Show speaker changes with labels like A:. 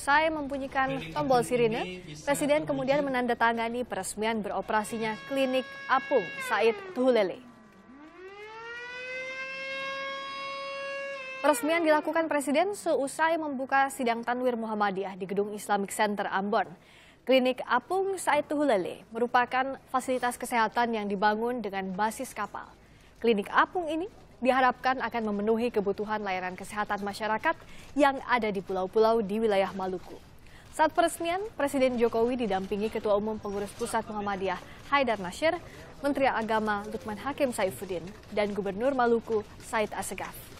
A: Saya membunyikan tombol sirine, Presiden kemudian menandatangani peresmian beroperasinya klinik Apung Said Tuhulele. Peresmian dilakukan Presiden seusai membuka sidang Tanwir Muhammadiyah di Gedung Islamic Center Ambon. Klinik Apung Said Tuhulele merupakan fasilitas kesehatan yang dibangun dengan basis kapal. Klinik Apung ini diharapkan akan memenuhi kebutuhan layanan kesehatan masyarakat yang ada di pulau-pulau di wilayah Maluku. Saat peresmian, Presiden Jokowi didampingi Ketua Umum Pengurus Pusat Muhammadiyah Haidar Nasir, Menteri Agama Lukman Hakim Saifuddin, dan Gubernur Maluku Said Asegaf.